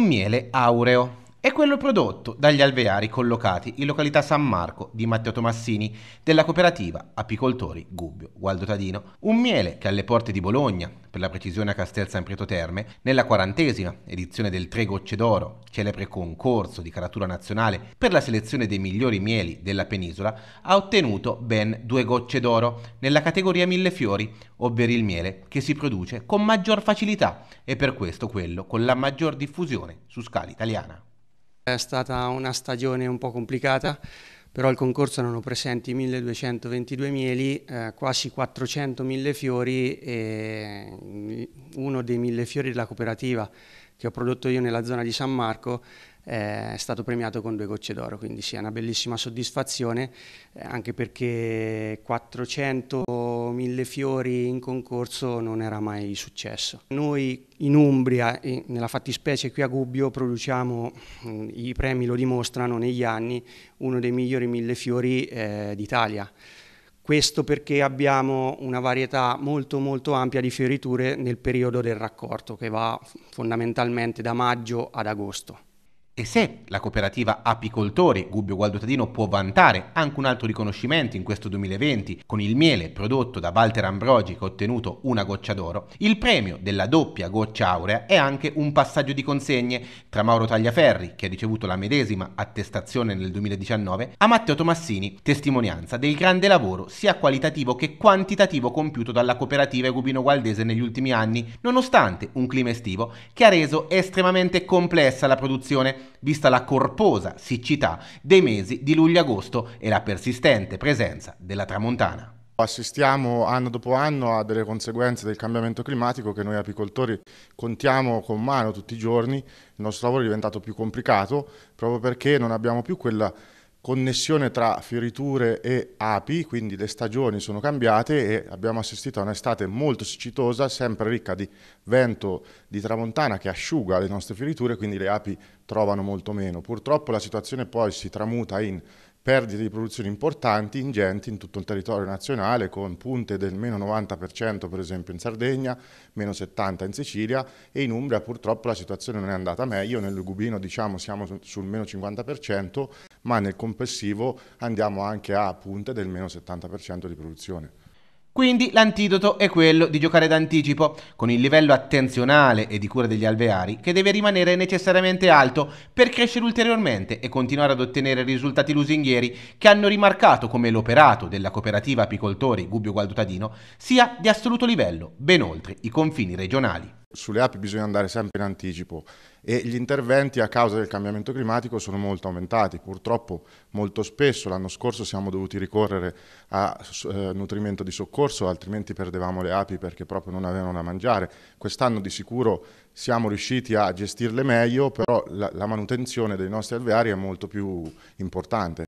un miele aureo è quello prodotto dagli alveari collocati in località San Marco di Matteo Tomassini della cooperativa Apicoltori Gubbio Gualdo Tadino, un miele che alle porte di Bologna, per la precisione a Castel San Prieto Terme, nella quarantesima edizione del Tre Gocce d'Oro, celebre concorso di caratura nazionale per la selezione dei migliori mieli della penisola, ha ottenuto ben due gocce d'oro nella categoria Mille Fiori, ovvero il miele che si produce con maggior facilità e per questo quello con la maggior diffusione su scala italiana. È stata una stagione un po' complicata, però al concorso erano presenti 1222 mieli, eh, quasi 400 fiori e mm, uno dei mille fiori della cooperativa che ho prodotto io nella zona di San Marco eh, è stato premiato con due gocce d'oro, quindi sì, è una bellissima soddisfazione, eh, anche perché 400 mille fiori in concorso non era mai successo. Noi in Umbria, nella fattispecie qui a Gubbio, produciamo, mm, i premi lo dimostrano negli anni, uno dei migliori mille fiori eh, d'Italia. Questo perché abbiamo una varietà molto molto ampia di fioriture nel periodo del raccorto che va fondamentalmente da maggio ad agosto. E se la cooperativa Apicoltori Gubbio Gualdotadino può vantare anche un altro riconoscimento in questo 2020 con il miele prodotto da Walter Ambrogi che ha ottenuto una goccia d'oro, il premio della doppia goccia aurea è anche un passaggio di consegne tra Mauro Tagliaferri, che ha ricevuto la medesima attestazione nel 2019, a Matteo Tomassini, testimonianza del grande lavoro sia qualitativo che quantitativo compiuto dalla cooperativa Gubino Gualdese negli ultimi anni, nonostante un clima estivo che ha reso estremamente complessa la produzione vista la corposa siccità dei mesi di luglio-agosto e la persistente presenza della tramontana. Assistiamo anno dopo anno a delle conseguenze del cambiamento climatico che noi apicoltori contiamo con mano tutti i giorni. Il nostro lavoro è diventato più complicato proprio perché non abbiamo più quella connessione tra fioriture e api, quindi le stagioni sono cambiate e abbiamo assistito a un'estate molto siccitosa, sempre ricca di vento di tramontana che asciuga le nostre fioriture, quindi le api trovano molto meno. Purtroppo la situazione poi si tramuta in perdite di produzioni importanti, ingenti in tutto il territorio nazionale, con punte del meno 90% per esempio in Sardegna, meno 70% in Sicilia e in Umbria purtroppo la situazione non è andata meglio, nel Lugubino diciamo siamo sul meno 50%, ma nel complessivo andiamo anche a punte del meno 70% di produzione. Quindi l'antidoto è quello di giocare d'anticipo, con il livello attenzionale e di cura degli alveari che deve rimanere necessariamente alto per crescere ulteriormente e continuare ad ottenere risultati lusinghieri che hanno rimarcato come l'operato della cooperativa apicoltori Gubbio Gualdutadino sia di assoluto livello, ben oltre i confini regionali. Sulle api bisogna andare sempre in anticipo e gli interventi a causa del cambiamento climatico sono molto aumentati. Purtroppo molto spesso l'anno scorso siamo dovuti ricorrere a eh, nutrimento di soccorso, altrimenti perdevamo le api perché proprio non avevano da mangiare. Quest'anno di sicuro siamo riusciti a gestirle meglio, però la, la manutenzione dei nostri alveari è molto più importante.